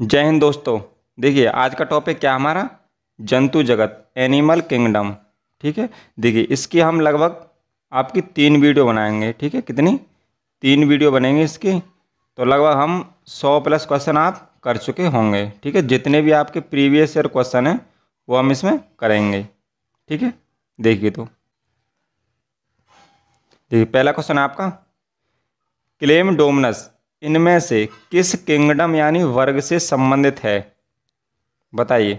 जय हिंद दोस्तों देखिए आज का टॉपिक क्या हमारा जंतु जगत एनिमल किंगडम ठीक है देखिए इसकी हम लगभग आपकी तीन वीडियो बनाएंगे ठीक है कितनी तीन वीडियो बनेंगे इसकी तो लगभग हम सौ प्लस क्वेश्चन आप कर चुके होंगे ठीक है जितने भी आपके प्रीवियस ईयर क्वेश्चन हैं वो हम इसमें करेंगे ठीक है देखिए तो देखिए पहला क्वेश्चन आपका क्लेम डोमनस इनमें से किस किंगडम यानी वर्ग से संबंधित है बताइए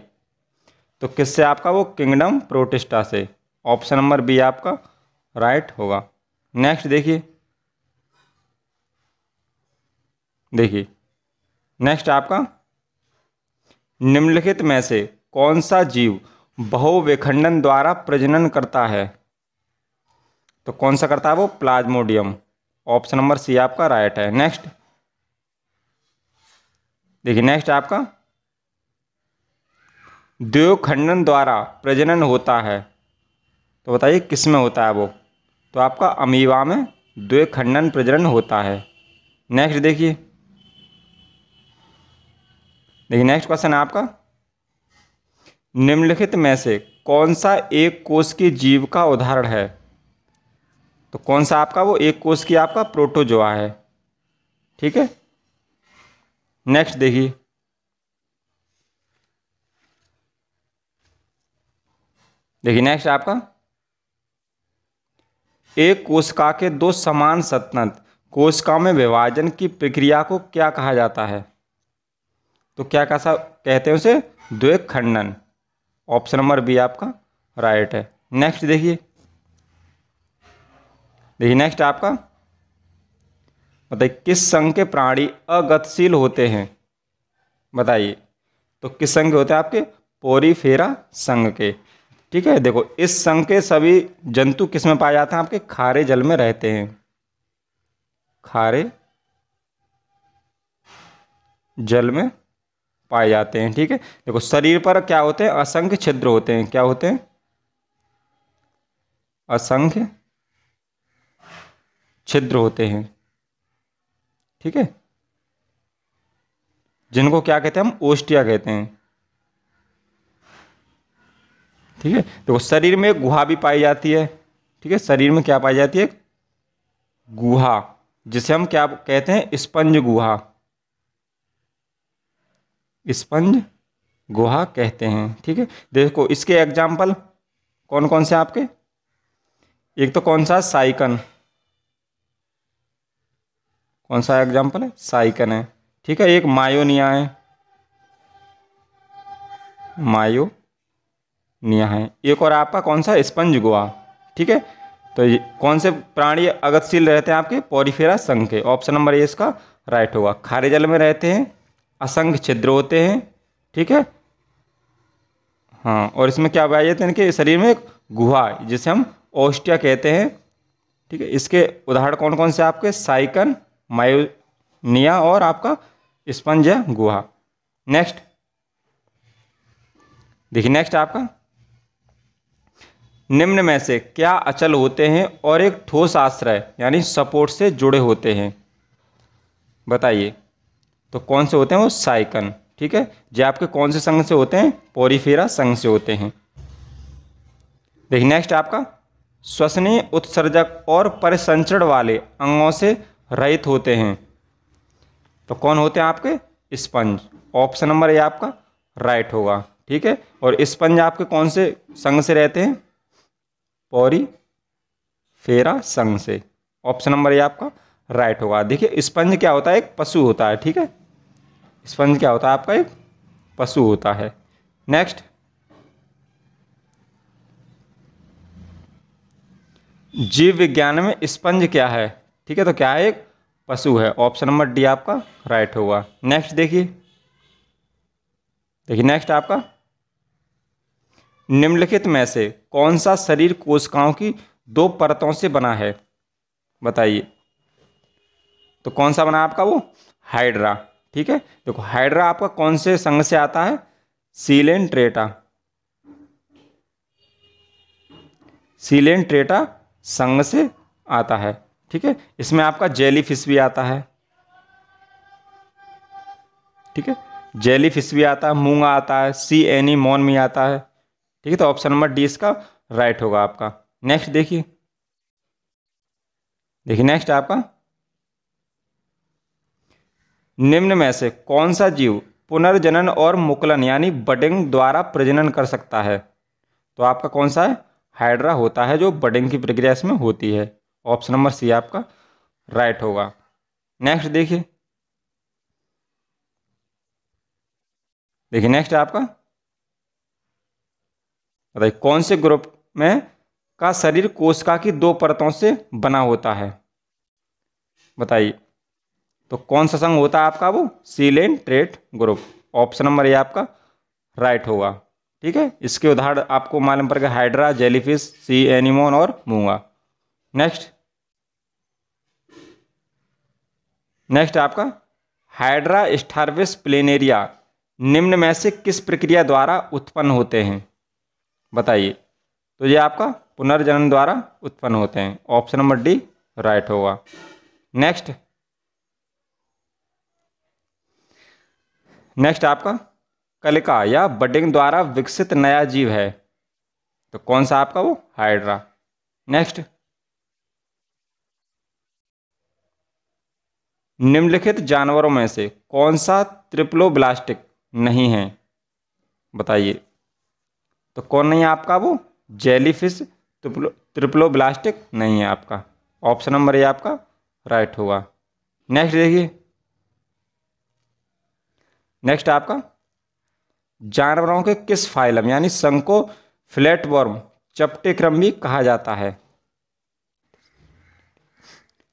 तो किससे आपका वो किंगडम प्रोटिस्टा से ऑप्शन नंबर बी आपका राइट होगा नेक्स्ट देखिए देखिए नेक्स्ट आपका निम्नलिखित में से कौन सा जीव बहुविखंडन द्वारा प्रजनन करता है तो कौन सा करता है वो प्लाज्मोडियम ऑप्शन नंबर सी आपका राइट है नेक्स्ट देखिए नेक्स्ट आपका देव खंडन द्वारा प्रजनन होता है तो बताइए किस में होता है वो तो आपका अमीवा में द्वे खंडन प्रजनन होता है नेक्स्ट देखिए देखिए नेक्स्ट क्वेश्चन है आपका निम्नलिखित में से कौन सा एक कोष की जीव का उदाहरण है तो कौन सा आपका वो एक कोष की आपका प्रोटोजोआ है ठीक है नेक्स्ट देखिए देखिए नेक्स्ट आपका एक कोशिका के दो समान सतनत कोशिका में विभाजन की प्रक्रिया को क्या कहा जाता है तो क्या कैसा कहते हैं उसे द्विक खंडन ऑप्शन नंबर बी आपका राइट है नेक्स्ट देखिए देखिए नेक्स्ट आपका बताइए किस संघ के प्राणी अगतशील होते हैं बताइए तो किस संघ के होते हैं आपके पोरीफेरा संघ के ठीक है देखो इस संघ के सभी जंतु किस में पाए जाते हैं आपके खारे जल में रहते हैं खारे जल में पाए जाते हैं ठीक है देखो शरीर पर क्या होते हैं असंख्य छिद्र होते हैं क्या होते हैं असंख्य छिद्र होते हैं ठीक है जिनको क्या कहते हैं हम ओस्टिया कहते हैं ठीक है देखो शरीर में गुहा भी पाई जाती है ठीक है शरीर में क्या पाई जाती है गुहा जिसे हम क्या कहते हैं स्पंज गुहा स्पंज गुहा कहते हैं ठीक है देखो इसके एग्जाम्पल कौन कौन से आपके एक तो कौन सा साइकन कौन सा एग्जाम्पल है साइकन है ठीक है एक मायोनिया है मायोनिया है एक और आपका कौन सा स्पंज गोवा ठीक है तो ये कौन से प्राणी अगतशील रहते हैं आपके पॉरीफेरा संघ के ऑप्शन नंबर ए इसका राइट होगा खारे जल में रहते हैं असंख्य छिद्र होते हैं ठीक है हाँ और इसमें क्या बताया जाता है इनके शरीर में एक गुहा जिसे हम ओस्टिया कहते हैं ठीक है इसके उदाहरण कौन कौन से आपके साइकन मायोनिया और आपका स्पंज है गुहा नेक्स्ट देखिए नेक्स्ट आपका निम्न में से क्या अचल होते हैं और एक ठोस आश्रय यानी सपोर्ट से जुड़े होते हैं बताइए तो कौन से होते हैं वो साइकन ठीक है जो आपके कौन से संघ से होते हैं पोरीफेरा संघ से होते हैं देखिए नेक्स्ट आपका श्वसनीय उत्सर्जक और परिसंचरण वाले अंगों से रहित होते हैं तो कौन होते हैं आपके स्पंज ऑप्शन नंबर ए आपका राइट होगा ठीक है और स्पंज आपके कौन से संघ से रहते हैं पौरी फेरा संघ से ऑप्शन नंबर ए आपका राइट होगा देखिए स्पंज क्या होता है एक पशु होता है ठीक है स्पंज क्या होता है आपका एक पशु होता है नेक्स्ट जीव विज्ञान में स्पंज क्या है ठीक है तो क्या है एक पशु है ऑप्शन नंबर डी आपका राइट होगा नेक्स्ट देखिए देखिए नेक्स्ट आपका निम्नलिखित में से कौन सा शरीर कोशिकाओं की दो परतों से बना है बताइए तो कौन सा बना आपका वो हाइड्रा ठीक है देखो हाइड्रा आपका कौन से संघ से आता है सीलेन ट्रेटा सीलेन ट्रेटा संघ से आता है ठीक है इसमें आपका जेली फिश भी आता है ठीक है जेली फिश भी आता है मूंगा आता है सी एनी मोन में आता है ठीक है तो ऑप्शन नंबर डी इसका राइट होगा आपका नेक्स्ट देखिए देखिए नेक्स्ट आपका निम्न में से कौन सा जीव पुनर्जनन और मुकलन यानी बडिंग द्वारा प्रजनन कर सकता है तो आपका कौन सा है हाइड्रा होता है जो बडिंग की प्रक्रिया इसमें होती है ऑप्शन नंबर सी आपका राइट होगा नेक्स्ट देखिए देखिए नेक्स्ट आपका बताइए कौन से ग्रुप में का शरीर कोशिका की दो परतों से बना होता है बताइए तो कौन सा संघ होता है आपका वो coelenterate group option number ये आपका राइट होगा ठीक है इसके उदाहरण आपको मालूम पड़ गया हाइड्रा जेलीफिश सी एनिमोन और मूंगा नेक्स्ट नेक्स्ट आपका हाइड्रा स्टारविस प्लेनेरिया निम्न में से किस प्रक्रिया द्वारा उत्पन्न होते हैं बताइए तो ये आपका पुनर्जनन द्वारा उत्पन्न होते हैं ऑप्शन नंबर डी राइट होगा नेक्स्ट नेक्स्ट आपका कलिका या बडिंग द्वारा विकसित नया जीव है तो कौन सा आपका वो हाइड्रा नेक्स्ट निम्नलिखित जानवरों में से कौन सा ब्लास्टिक नहीं है बताइए तो कौन नहीं है आपका वो जेलीफिश त्रिप्लो ब्लास्टिक नहीं है आपका ऑप्शन नंबर ये आपका राइट होगा नेक्स्ट देखिए नेक्स्ट आपका जानवरों के किस फाइलम यानी संको फ्लैटवर्म चपटे क्रम भी कहा जाता है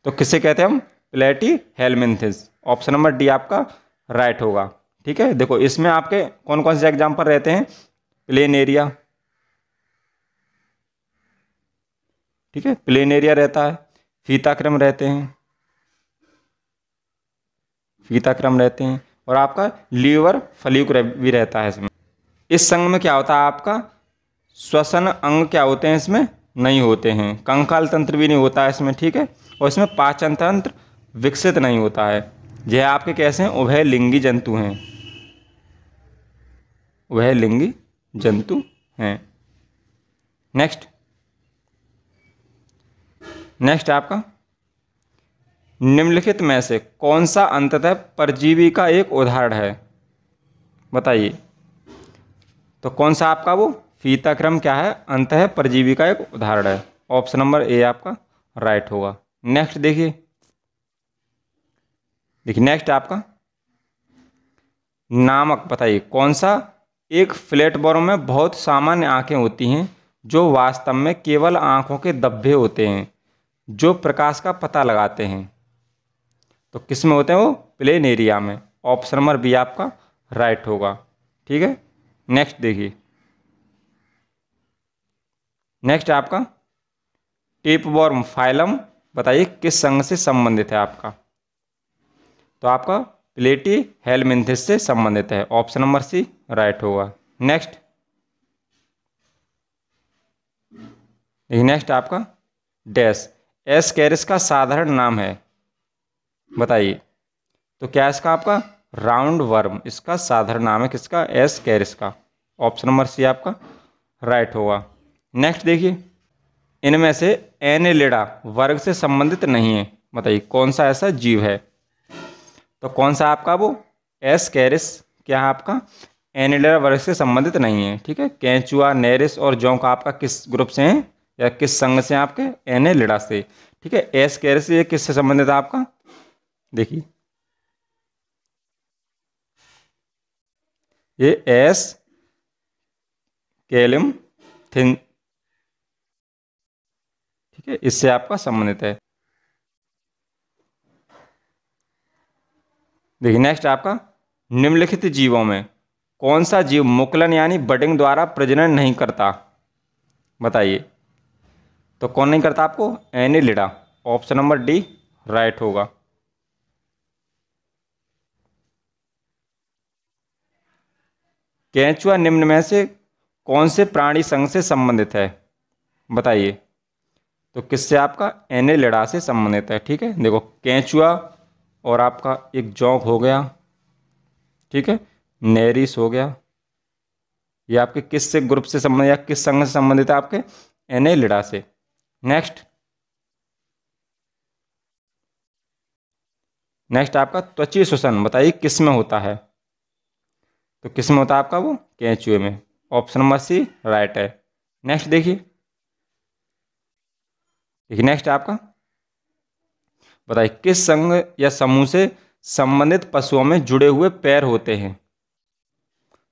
तो किसे कहते हैं हम platyhelminthes option number D आपका राइट होगा ठीक है देखो इसमें आपके कौन कौन से एग्जाम्पल रहते हैं प्लेन एरिया ठीक है प्लेन एरिया रहता है फीताक्रम रहते हैं फीताक्रम रहते हैं और आपका लीवर फलीक भी रहता है इसमें इस संघ में क्या होता है आपका श्वसन अंग क्या होते हैं इसमें नहीं होते हैं कंकाल तंत्र भी नहीं होता है इसमें ठीक है और इसमें पाचन तंत्र विकसित नहीं होता है यह आपके कैसे हैं उभय लिंगी जंतु हैं वह लिंगी जंतु हैं नेक्स्ट नेक्स्ट आपका निम्नलिखित में से कौन सा अंततः परजीवी का एक उदाहरण है बताइए तो कौन सा आपका वो फीता क्रम क्या है अंत है परजीवी का एक उदाहरण है ऑप्शन नंबर ए आपका राइट होगा नेक्स्ट देखिए देखिए नेक्स्ट आपका नामक बताइए कौन सा एक फ्लैट में बहुत सामान्य आँखें होती हैं जो वास्तव में केवल आँखों के दब्बे होते हैं जो प्रकाश का पता लगाते हैं तो किस में होते हैं वो प्लेन एरिया में ऑप्शन नंबर बी आपका राइट होगा ठीक है नेक्स्ट देखिए नेक्स्ट आपका बॉर्म फाइलम बताइए किस संघ से संबंधित है आपका तो आपका प्लेटी हेलमिंथिस से संबंधित है ऑप्शन नंबर सी राइट होगा नेक्स्ट देखिए नेक्स्ट आपका डैश एस कैरिस का साधारण नाम है बताइए तो क्या इसका आपका राउंड वर्म इसका साधारण नाम है किसका एस कैरिस का ऑप्शन नंबर सी आपका राइट होगा नेक्स्ट देखिए इनमें से एनेलिडा वर्ग से संबंधित नहीं है बताइए कौन सा ऐसा जीव है तो कौन सा आपका वो एस कैरिस क्या आपका एनिलर वर्ग से संबंधित नहीं है ठीक है कैचुआ नेरिस और जोंक आपका किस ग्रुप से हैं या किस संघ से आपके एनेलिडा से ठीक है एस कैरिस ये किससे संबंधित है आपका देखिए ये एस केलम थिन ठीक है इससे आपका संबंधित है देखिए नेक्स्ट आपका निम्नलिखित जीवों में कौन सा जीव मुकलन यानी बडिंग द्वारा प्रजनन नहीं करता बताइए तो कौन नहीं करता आपको annelida option number D right होगा कैचुआ निम्न में से कौन से प्राणी संघ से संबंधित है बताइए तो किससे आपका लड़ा से संबंधित है ठीक है देखो कैचुआ और आपका एक जौक हो गया ठीक है नेरिस हो गया ये आपके किस से ग्रुप से संबंधित या किस संघ से संबंधित है आपके लिड़ा से नेक्स्ट नेक्स्ट आपका त्वची शोषण बताइए किस में होता है तो किस में होता है आपका वो कैचुए में ऑप्शन नंबर सी राइट है नेक्स्ट देखिए देखिए नेक्स्ट आपका बताइए किस संघ या समूह से संबंधित पशुओं में जुड़े हुए पैर होते हैं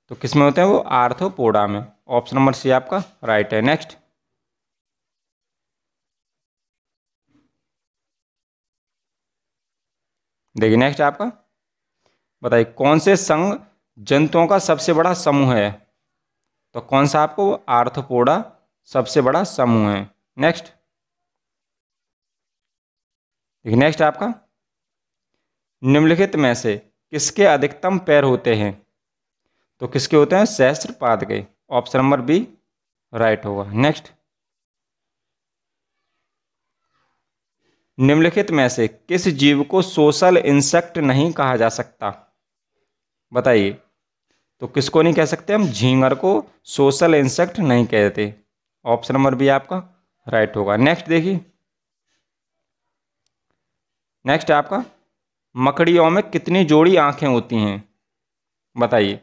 तो किस में होते हैं वो आर्थोपोडा में ऑप्शन नंबर सी आपका राइट है नेक्स्ट देखिए नेक्स्ट आपका बताइए कौन से संघ जंतुओं का सबसे बड़ा समूह है तो कौन सा आपको आर्थोपोडा सबसे बड़ा समूह है नेक्स्ट देखिए नेक्स्ट आपका निम्नलिखित में से किसके अधिकतम पैर होते हैं तो किसके होते हैं सहस्त्र पाद के ऑप्शन नंबर बी राइट होगा नेक्स्ट निम्नलिखित में से किस जीव को सोशल इंसेक्ट नहीं कहा जा सकता बताइए तो किसको नहीं कह सकते हम झींगर को सोशल इंसेक्ट नहीं कहते ऑप्शन नंबर बी आपका राइट होगा नेक्स्ट देखिए नेक्स्ट है आपका मकड़ियों में कितनी जोड़ी आंखें होती हैं बताइए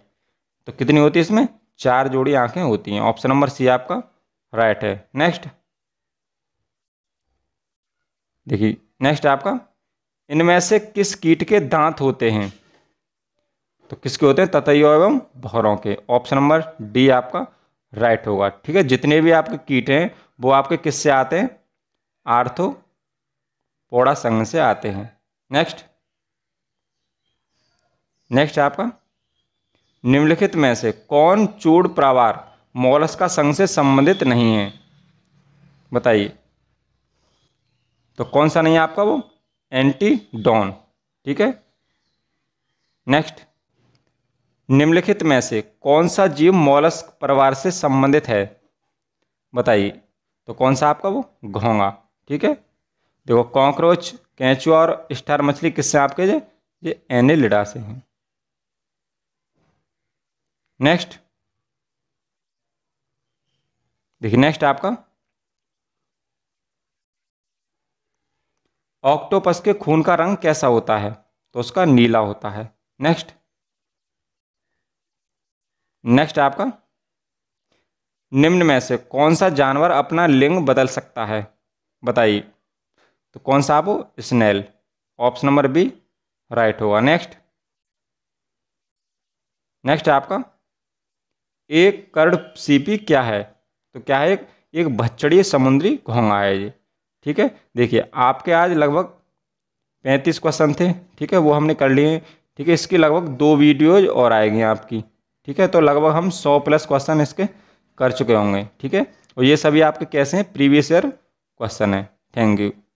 तो कितनी होती है इसमें चार जोड़ी आंखें होती हैं ऑप्शन नंबर सी आपका राइट है नेक्स्ट देखिए नेक्स्ट आपका इनमें से किस कीट के दांत होते हैं तो किसके होते हैं ततयो एवं भौरों के ऑप्शन नंबर डी आपका राइट होगा ठीक है जितने भी आपके कीट हैं वो आपके किससे आते हैं आर्थो पौड़ा संघ से आते हैं नेक्स्ट नेक्स्ट आपका निम्नलिखित में से कौन चूड़ प्रावार मोलस का संघ से संबंधित नहीं है बताइए तो कौन सा नहीं है आपका वो एंटी डॉन ठीक है नेक्स्ट निम्नलिखित में से कौन सा जीव मोलस्क परिवार से संबंधित है बताइए तो कौन सा आपका वो घोंगा ठीक है देखो कॉकरोच कैचुआ और स्टार मछली किससे आपके जे? ये लिडा से हैं नेक्स्ट देखिए नेक्स्ट आपका ऑक्टोपस के खून का रंग कैसा होता है तो उसका नीला होता है नेक्स्ट नेक्स्ट आपका निम्न में से कौन सा जानवर अपना लिंग बदल सकता है बताइए तो कौन सा आप स्नेल ऑप्शन नंबर बी राइट होगा नेक्स्ट नेक्स्ट आपका एक कर्ड सीपी क्या है तो क्या है एक एक भच्छड़ी समुद्री घोंगा है ये ठीक है देखिए आपके आज लगभग पैंतीस क्वेश्चन थे ठीक है वो हमने कर लिए ठीक है इसकी लगभग दो वीडियोज और आएगी आपकी ठीक है तो लगभग हम सौ प्लस क्वेश्चन इसके कर चुके होंगे ठीक है और ये सभी आपके कैसे हैं प्रीवियस ईयर क्वेश्चन है थैंक यू